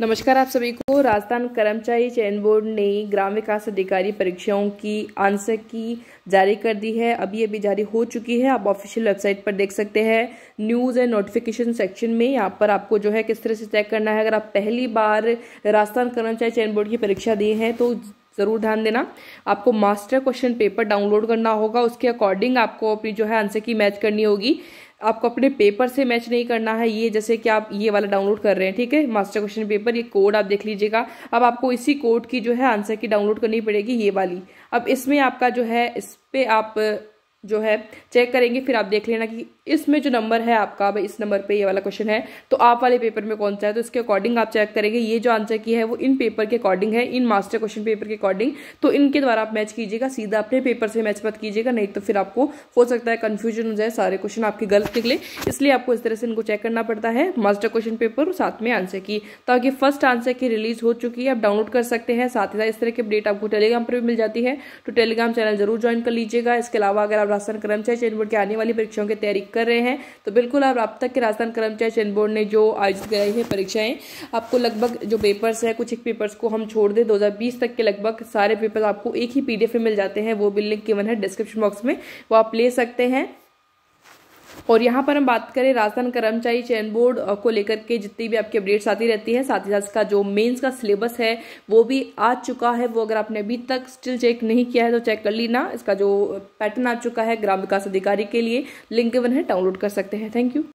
नमस्कार आप सभी को राजस्थान कर्मचारी चयन बोर्ड ने ग्राम विकास अधिकारी परीक्षाओं की आंसर की जारी कर दी है अभी अभी जारी हो चुकी है आप ऑफिशियल वेबसाइट पर देख सकते हैं न्यूज़ एंड नोटिफिकेशन सेक्शन में यहाँ पर आपको जो है किस तरह से चेक करना है अगर आप पहली बार राजस्थान कर्मचारी चयन बोर्ड की परीक्षा दी है तो ज़रूर ध्यान देना आपको मास्टर क्वेश्चन पेपर डाउनलोड करना होगा उसके अकॉर्डिंग आपको अपनी जो है आंसर की मैच करनी होगी आपको अपने पेपर से मैच नहीं करना है ये जैसे कि आप ये वाला डाउनलोड कर रहे हैं ठीक है मास्टर क्वेश्चन पेपर ये कोड आप देख लीजिएगा अब आपको इसी कोड की जो है आंसर की डाउनलोड करनी पड़ेगी ये वाली अब इसमें आपका जो है इस पर आप जो है चेक करेंगे फिर आप देख लेना कि इसमें जो नंबर है आपका भाई इस नंबर पे ये वाला क्वेश्चन है तो आप वाले पेपर में कौन सा है तो इसके अकॉर्डिंग आप चेक करेंगे ये जो आंसर की है वो इन पेपर के अकॉर्डिंग है इन मास्टर क्वेश्चन पेपर के अकॉर्डिंग तो इनके द्वारा आप मैच कीजिएगा सीधा अपने पेपर से मैच मत कीजिएगा नहीं तो फिर आपको हो सकता है कन्फ्यूजन हो जाए सारे क्वेश्चन आपके गलत निकले इसलिए आपको इस तरह से इनको चेक करना पड़ता है मास्टर क्वेश्चन पेपर साथ में आंसर की ताकि फर्स्ट आंसर की रिलीज हो चुकी है आप डाउनलोड कर सकते हैं साथ ही साथ इस तरह की अपडेट आपको टेलीग्राम पर भी मिल जाती है तो टेलीग्राम चैनल जरूर ज्वाइन कर लीजिएगा इसके अलावा अगर आप आप राजस्थान कर्मचारी चयन बोर्ड की आने वाली परीक्षाओं की तैयारी कर रहे हैं तो बिल्कुल आप अब तक के राजस्थान कर्मचारी चयन बोर्ड ने जो आयोजित कराई है परीक्षाएं आपको लगभग जो पेपर्स है कुछ एक पेपर्स को हम छोड़ दें दो तक के लगभग सारे पेपर आपको एक ही पीडीएफ में मिल जाते हैं वो भी लिंक केवन है डिस्क्रिप्शन बॉक्स में वो आप ले सकते हैं और यहाँ पर हम बात करें राजस्थान कर्मचारी चयन बोर्ड को लेकर के जितनी भी आपकी अपडेट्स आती रहती है साथ ही साथ इसका जो मेंस का सिलेबस है वो भी आ चुका है वो अगर आपने अभी तक स्टिल चेक नहीं किया है तो चेक कर लेना इसका जो पैटर्न आ चुका है ग्राम विकास अधिकारी के लिए लिंक वन है डाउनलोड कर सकते हैं थैंक यू